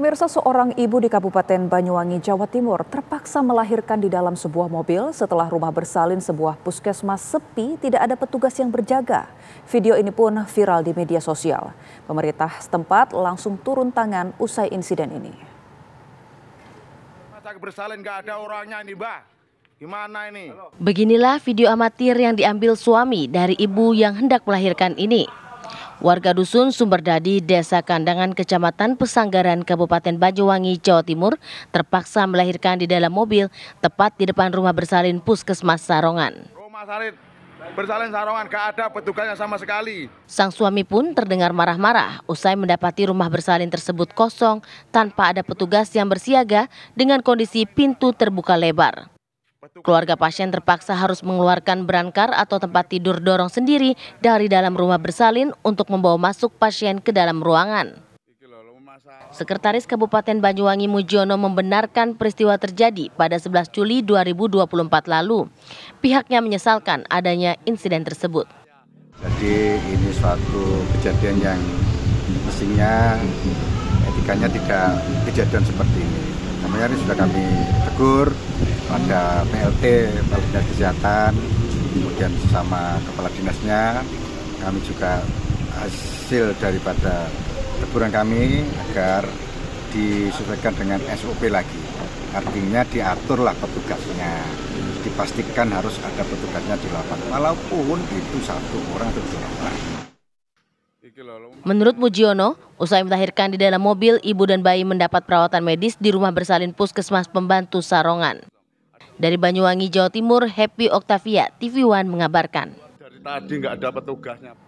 Pemirsa seorang ibu di Kabupaten Banyuwangi, Jawa Timur terpaksa melahirkan di dalam sebuah mobil setelah rumah bersalin sebuah puskesmas sepi tidak ada petugas yang berjaga. Video ini pun viral di media sosial. Pemerintah setempat langsung turun tangan usai insiden ini. Masa bersalin gak ada orangnya ini, Mbak. Gimana ini? Beginilah video amatir yang diambil suami dari ibu yang hendak melahirkan ini. Warga dusun Sumberdadi, Desa Kandangan, Kecamatan Pesanggaran, Kabupaten Banyuwangi, Jawa Timur, terpaksa melahirkan di dalam mobil tepat di depan rumah bersalin Puskesmas Sarongan. Rumah salin bersalin Sarongan, gak ada petugasnya sama sekali. Sang suami pun terdengar marah-marah usai mendapati rumah bersalin tersebut kosong tanpa ada petugas yang bersiaga dengan kondisi pintu terbuka lebar. Keluarga pasien terpaksa harus mengeluarkan berankar atau tempat tidur dorong sendiri dari dalam rumah bersalin untuk membawa masuk pasien ke dalam ruangan. Sekretaris Kabupaten Banyuwangi Mujono membenarkan peristiwa terjadi pada 11 Juli 2024 lalu. Pihaknya menyesalkan adanya insiden tersebut. Jadi ini suatu kejadian yang mestinya etikanya tidak kejadian seperti ini. Namanya ini sudah kami tegur, ada PLT, Kepala Kesehatan, kemudian sama Kepala Dinasnya, kami juga hasil daripada teguran kami agar disesuaikan dengan SOP lagi. Artinya diaturlah petugasnya, dipastikan harus ada petugasnya di lapangan, walaupun itu satu orang atau dua orang. Menurut Mujiono, usai melahirkan di dalam mobil, ibu dan bayi mendapat perawatan medis di rumah bersalin puskesmas pembantu Sarongan. Dari Banyuwangi, Jawa Timur, Happy Octavia, TV One mengabarkan. tadi nggak ada petugasnya.